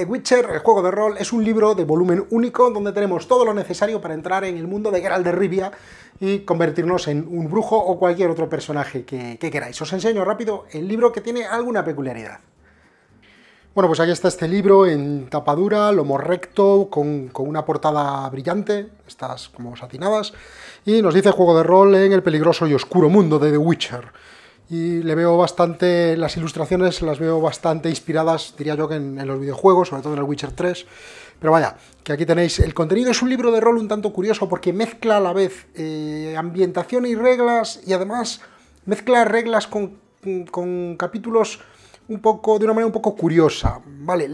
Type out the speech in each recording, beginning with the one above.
The Witcher, el juego de rol, es un libro de volumen único donde tenemos todo lo necesario para entrar en el mundo de Geralt de Rivia y convertirnos en un brujo o cualquier otro personaje que, queráis. Os enseño rápido el libro que tiene alguna peculiaridad. Bueno, pues aquí está este libro en tapadura, lomo recto, con, con, una portada brillante, estas como satinadas, y nos dice juego de rol en el peligroso y oscuro mundo de The Witcher y le veo bastante, las ilustraciones las veo bastante inspiradas, diría yo, que en, los videojuegos, sobre todo en el Witcher 3. Pero vaya, que aquí tenéis, el contenido es un libro de rol un tanto curioso porque mezcla a la vez eh, ambientación y reglas y además mezcla reglas con, con capítulos un poco, de una manera un poco curiosa. ¿Vale?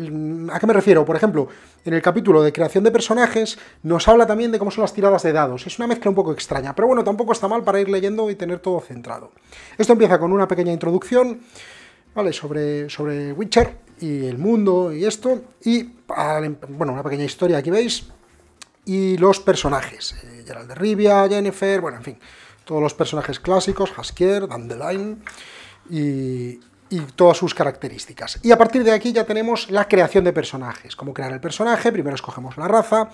¿A qué me refiero? Por ejemplo, en el capítulo de creación de personajes nos habla también de cómo son las tiradas de dados. Es una mezcla un poco extraña, pero bueno, tampoco está mal para ir leyendo y tener todo centrado. Esto empieza con una pequeña introducción, ¿vale? Sobre, sobre Witcher y el mundo y esto. Y, em, bueno, una pequeña historia, aquí veis. Y los personajes. Eh, Gerald de Rivia, Jennifer, bueno, en fin. Todos los personajes clásicos, Haskier, Dandelion y, y todas sus características. Y a partir de aquí ya tenemos la creación de personajes, cómo crear el personaje, primero escogemos la raza,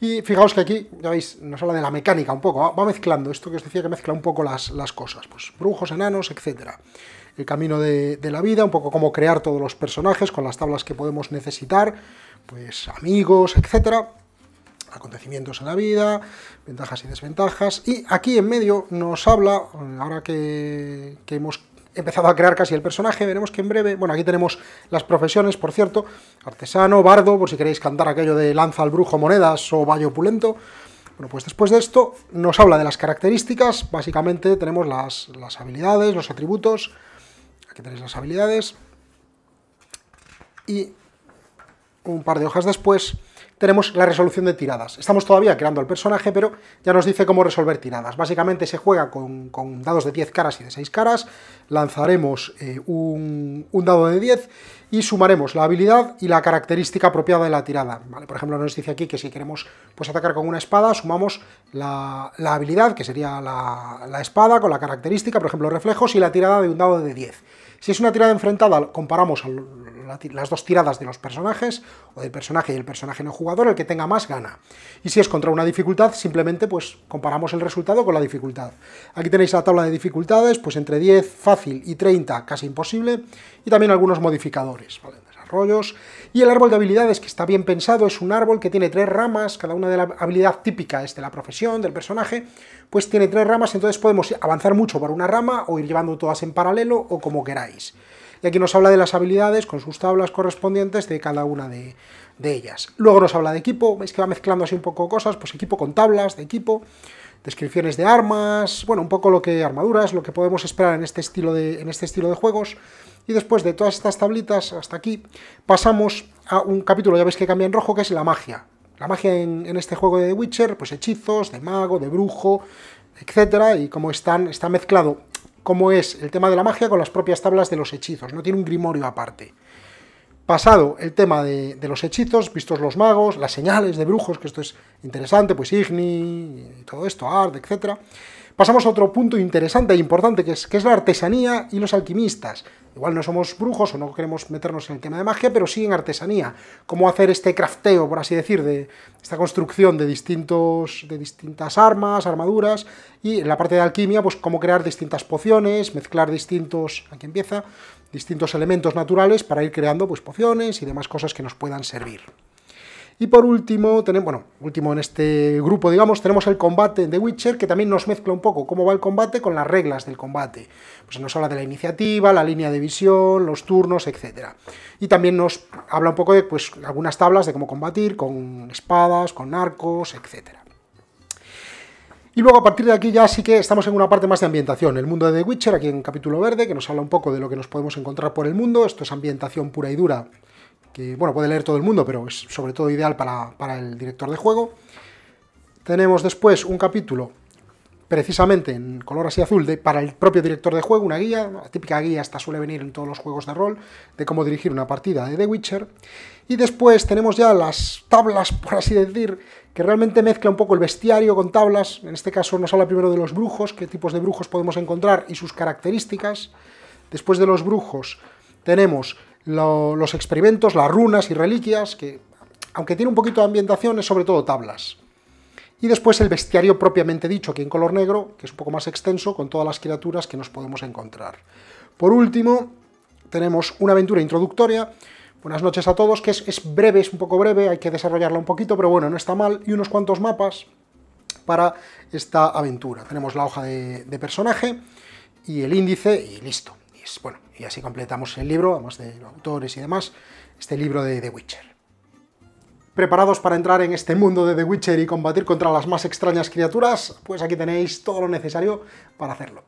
y fijaos que aquí, ya veis, nos habla de la mecánica un poco, va mezclando, esto que os decía que mezcla un poco las, las cosas, pues brujos, enanos, etcétera el camino de, la vida, un poco cómo crear todos los personajes con las tablas que podemos necesitar, pues amigos, etcétera, acontecimientos en la vida, ventajas y desventajas, y aquí en medio nos habla, ahora que, que hemos empezado a crear casi el personaje, veremos que en breve, bueno, aquí tenemos las profesiones, por cierto, artesano, bardo, por si queréis cantar aquello de lanza al brujo monedas o valle opulento. Bueno, pues después de esto nos habla de las características, básicamente tenemos las, las habilidades, los atributos, aquí tenéis las habilidades, y un par de hojas después tenemos la resolución de tiradas. Estamos todavía creando el personaje, pero ya nos dice cómo resolver tiradas. Básicamente se juega con, dados de 10 caras y de 6 caras, lanzaremos eh, un, dado de 10 y sumaremos la habilidad y la característica apropiada de la tirada. por ejemplo, nos dice aquí que si queremos pues, atacar con una espada, sumamos la, habilidad, que sería la, la espada, con la característica, por ejemplo, reflejos y la tirada de un dado de 10. Si es una tirada enfrentada, comparamos al las dos tiradas de los personajes, o del personaje y el personaje no jugador, el que tenga más gana. Y si es contra una dificultad, simplemente pues comparamos el resultado con la dificultad. Aquí tenéis la tabla de dificultades, pues entre 10, fácil, y 30, casi imposible, y también algunos modificadores. ¿vale? rollos. Y el árbol de habilidades, que está bien pensado, es un árbol que tiene tres ramas, cada una de la habilidad típica de la profesión, del personaje, pues tiene tres ramas, entonces podemos avanzar mucho por una rama o ir llevando todas en paralelo o como queráis. Y aquí nos habla de las habilidades con sus tablas correspondientes de cada una de, de ellas. Luego nos habla de equipo, veis que va mezclando así un poco cosas, pues equipo con tablas de equipo descripciones de armas, bueno, un poco lo que armaduras, lo que podemos esperar en este estilo de, en este estilo de juegos. Y después de todas estas tablitas, hasta aquí, pasamos a un capítulo, ya veis que cambia en rojo, que es la magia. La magia en, este juego de The Witcher, pues hechizos, de mago, de brujo, etcétera, y cómo están, está mezclado, como es el tema de la magia con las propias tablas de los hechizos, no tiene un grimorio aparte. Pasado el tema de, los hechizos, vistos los magos, las señales de brujos, que esto es interesante, pues Igni, y todo esto, Ard, etc. Pasamos a otro punto interesante e importante, que es, que es la artesanía y los alquimistas. Igual no somos brujos o no queremos meternos en el tema de magia, pero sí en artesanía. Cómo hacer este crafteo, por así decir, de esta construcción de, distintos, de distintas armas, armaduras, y en la parte de alquimia, pues cómo crear distintas pociones, mezclar distintos... Aquí empieza distintos elementos naturales para ir creando pues, pociones y demás cosas que nos puedan servir. Y por último, tenemos, bueno, último en este grupo, digamos, tenemos el combate de Witcher, que también nos mezcla un poco cómo va el combate con las reglas del combate. Pues nos habla de la iniciativa, la línea de visión, los turnos, etc. Y también nos habla un poco de pues, algunas tablas de cómo combatir con espadas, con arcos, etc. Y luego a partir de aquí ya sí que estamos en una parte más de ambientación, el mundo de The Witcher, aquí en capítulo verde, que nos habla un poco de lo que nos podemos encontrar por el mundo, esto es ambientación pura y dura, que bueno, puede leer todo el mundo, pero es sobre todo ideal para, para el director de juego. Tenemos después un capítulo precisamente en color así azul para el propio director de juego, una guía, la típica guía esta suele venir en todos los juegos de rol, de cómo dirigir una partida de The Witcher. Y después tenemos ya las tablas, por así decir, que realmente mezcla un poco el bestiario con tablas. En este caso nos habla primero de los brujos, qué tipos de brujos podemos encontrar y sus características. Después de los brujos tenemos los experimentos, las runas y reliquias, que aunque tiene un poquito de ambientación es sobre todo tablas y después el bestiario propiamente dicho, aquí en color negro, que es un poco más extenso, con todas las criaturas que nos podemos encontrar. Por último, tenemos una aventura introductoria, Buenas noches a todos, que es, breve, es un poco breve, hay que desarrollarla un poquito, pero bueno, no está mal, y unos cuantos mapas para esta aventura. Tenemos la hoja de, personaje y el índice y listo. Y bueno, y así completamos el libro, además de autores y demás, este libro de The Witcher. ¿Preparados para entrar en este mundo de The Witcher y combatir contra las más extrañas criaturas? Pues aquí tenéis todo lo necesario para hacerlo.